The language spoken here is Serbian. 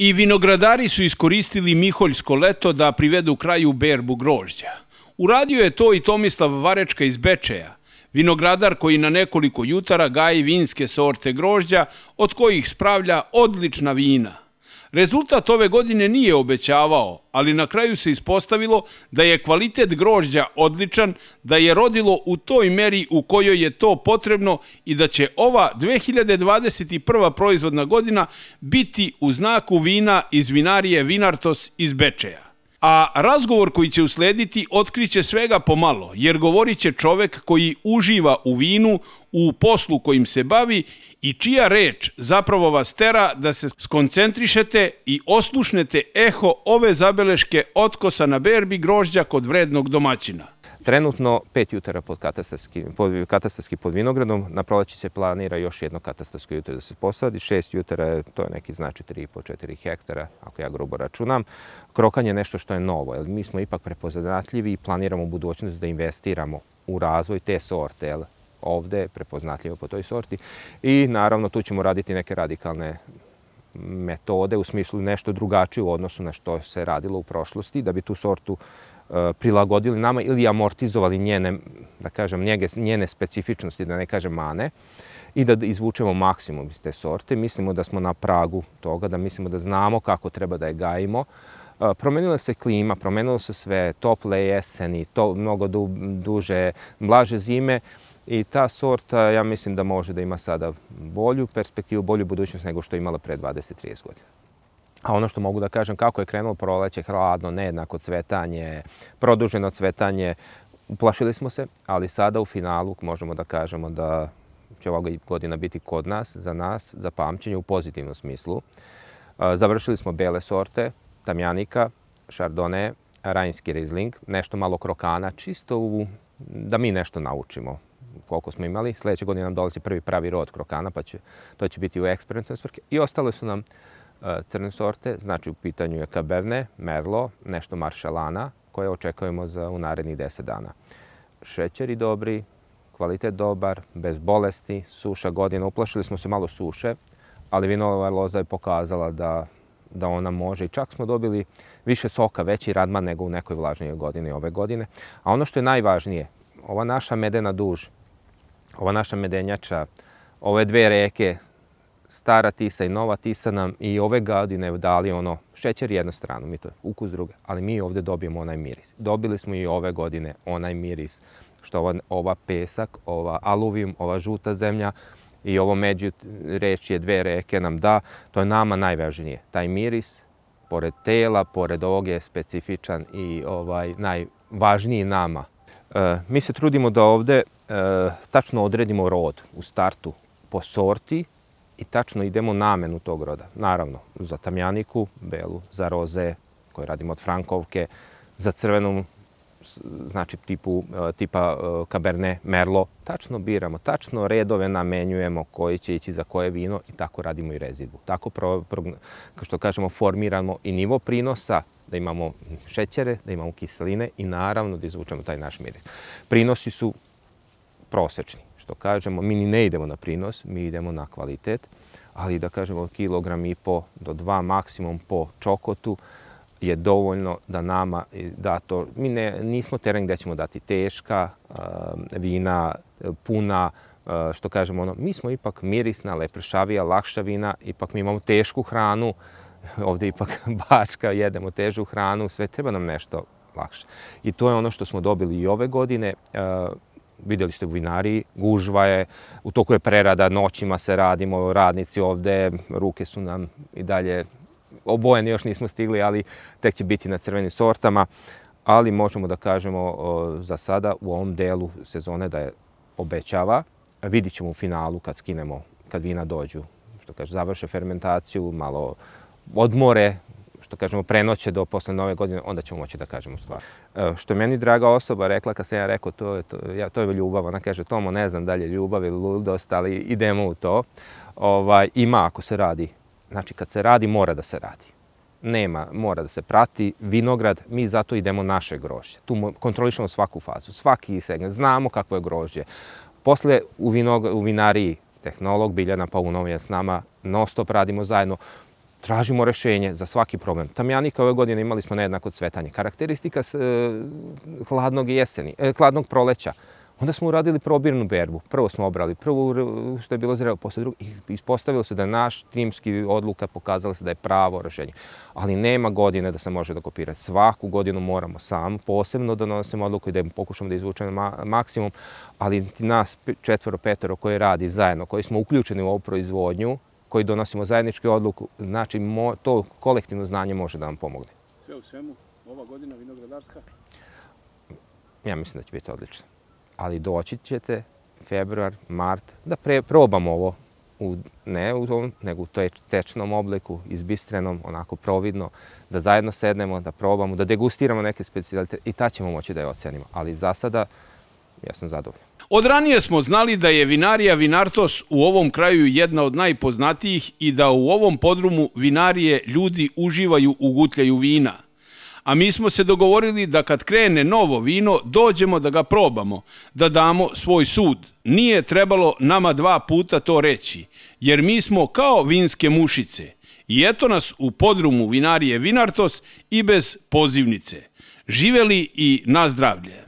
I vinogradari su iskoristili Miholjsko leto da privedu kraju berbu grožđa. Uradio je to i Tomislav Varečka iz Bečeja, vinogradar koji na nekoliko jutara gaji vinske sorte grožđa, od kojih spravlja odlična vina – Rezultat ove godine nije obećavao, ali na kraju se ispostavilo da je kvalitet grožđa odličan, da je rodilo u toj meri u kojoj je to potrebno i da će ova 2021. proizvodna godina biti u znaku vina iz vinarije Vinartos iz Bečeja. A razgovor koji će uslediti otkriće svega pomalo, jer govorit će čovek koji uživa u vinu, u poslu kojim se bavi i čija reč zapravo vas tera da se skoncentrišete i oslušnete eho ove zabeleške otkosa na berbi grožđa kod vrednog domaćina. Trenutno pet jutara pod katastarski, pod, katastarski pod vinogradom, na proleći se planira još jedno katastarsko jutro da se posadi, šest jutara, to je neki znači 3,5-4 hektara, ako ja grubo računam. Krokanje je nešto što je novo, jer mi smo ipak prepoznatljivi i planiramo u budućnosti da investiramo u razvoj te sorte, jer ovde prepoznatljivo po toj sorti. I naravno tu ćemo raditi neke radikalne metode, u smislu nešto drugačije u odnosu na što se radilo u prošlosti, da bi tu sortu prilagodili nama ili amortizovali njene, da kažem, njene specifičnosti, da ne kažem mane, i da izvučemo maksimum iz te sorte. Mislimo da smo na pragu toga, da mislimo da znamo kako treba da je gajimo. Promenila se klima, promenilo se sve, tople jeseni, to, mnogo du, duže, blaže zime i ta sorta, ja mislim da može da ima sada bolju perspektivu, bolju budućnost nego što je imala pre 20-30 godina. A ono što mogu da kažem, kako je krenulo proleće, hladno, nejednako cvetanje, produženo cvetanje, uplašili smo se, ali sada u finalu možemo da kažemo da će ova godina biti kod nas, za nas, za pamćenje u pozitivnom smislu. E, završili smo bele sorte, tamjanika, šardone, rajnski rizling, nešto malo krokana, čisto u, da mi nešto naučimo koliko smo imali. Sledeće godine nam dolazi prvi pravi rod krokana, pa će, to će biti u eksperimentalne svrke. I ostale su nam E, crne sorte, znači u pitanju je Cabernet, Merlot, nešto Maršalana, koje očekujemo za u narednih 10 dana. Šećeri dobri, kvalitet dobar, bez bolesti, suša godina. Uplašili smo se malo suše, ali vinova loza je pokazala da, da ona može i čak smo dobili više soka, veći radman nego u nekoj vlažnijoj godini ove godine. A ono što je najvažnije, ova naša medena duž, ova naša medenjača, ove dve reke stara tisa i nova tisa nam i ove godine dali ono šećer jednu stranu, mi to ukus druge, ali mi ovde dobijemo onaj miris. Dobili smo i ove godine onaj miris što ova, ova pesak, ova aluvijum, ova žuta zemlja i ovo među je dve reke nam da, to je nama najvažnije. Taj miris, pored tela, pored ovog je specifičan i ovaj najvažniji nama. E, mi se trudimo da ovde e, tačno odredimo rod u startu po sorti, i tačno idemo namenu tog roda. Naravno, za tamjaniku, belu, za roze koje radimo od Frankovke, za crvenu znači tipu, e, tipa e, Cabernet Merlo, tačno biramo, tačno redove namenjujemo koji će ići za koje vino i tako radimo i rezidbu. Tako, pro, pro, kao što kažemo, formiramo i nivo prinosa, da imamo šećere, da imamo kiseline i naravno da izvučemo taj naš miris. Prinosi su prosečni što kažemo, mi ni ne idemo na prinos, mi idemo na kvalitet, ali da kažemo kilogram i po do dva maksimum po čokotu je dovoljno da nama da to, mi ne, nismo teren gde ćemo dati teška um, vina, puna, uh, što kažemo ono, mi smo ipak mirisna, lepršavija, lakša vina, ipak mi imamo tešku hranu, ovde ipak bačka, jedemo težu hranu, sve treba nam nešto lakše. I to je ono što smo dobili i ove godine. Uh, videli ste u vinariji, gužva je, u toku je prerada, noćima se radimo, radnici ovde, ruke su nam i dalje obojene, još nismo stigli, ali tek će biti na crvenim sortama, ali možemo da kažemo za sada u ovom delu sezone da je obećava. Vidit ćemo u finalu kad skinemo, kad vina dođu, što kaže, završe fermentaciju, malo odmore, što kažemo, prenoće do posle nove godine, onda ćemo moći da kažemo da. stvar. E, što meni draga osoba rekla, kad sam ja rekao, to je, to, ja, to je ljubav, ona kaže, Tomo, ne znam da li je ljubav ili ludost, ali idemo u to. Ovaj, ima ako se radi. Znači, kad se radi, mora da se radi. Nema, mora da se prati. Vinograd, mi zato idemo naše grožđe. Tu kontrolišemo svaku fazu, svaki segment. Znamo kakvo je grožđe. Posle u, vinog, u vinariji tehnolog Biljana Paunovijan s nama non stop radimo zajedno tražimo rešenje za svaki problem. Tamjanika ove godine imali smo nejednako cvetanje. Karakteristika e, hladnog, jeseni, e, hladnog proleća. Onda smo uradili probirnu berbu. Prvo smo obrali prvo što je bilo zrelo, posle drugo. I ispostavilo se da je naš timski odluka pokazala se da je pravo rešenje. Ali nema godine da se može da kopira. Svaku godinu moramo sam posebno da donosimo odluku i da pokušamo da izvučemo maksimum. Ali nas četvoro, petoro koji radi zajedno, koji smo uključeni u ovu proizvodnju, koji donosimo zajedničku odluku, znači mo, to kolektivno znanje može da vam pomogne. Sve u svemu, ova godina vinogradarska? Ja mislim da će biti odlično. Ali doći ćete februar, mart, da pre, probamo ovo u, ne u tom, nego u tečnom obliku, izbistrenom, onako providno, da zajedno sednemo, da probamo, da degustiramo neke specijalite i ta ćemo moći da je ocenimo. Ali za sada ja sam zadovoljan. Od ranije smo znali da je vinarija Vinartos u ovom kraju jedna od najpoznatijih i da u ovom podrumu vinarije ljudi uživaju u gutljaju vina. A mi smo se dogovorili da kad krene novo vino dođemo da ga probamo, da damo svoj sud. Nije trebalo nama dva puta to reći, jer mi smo kao vinske mušice. I eto nas u podrumu vinarije Vinartos i bez pozivnice. Živeli i na zdravlje!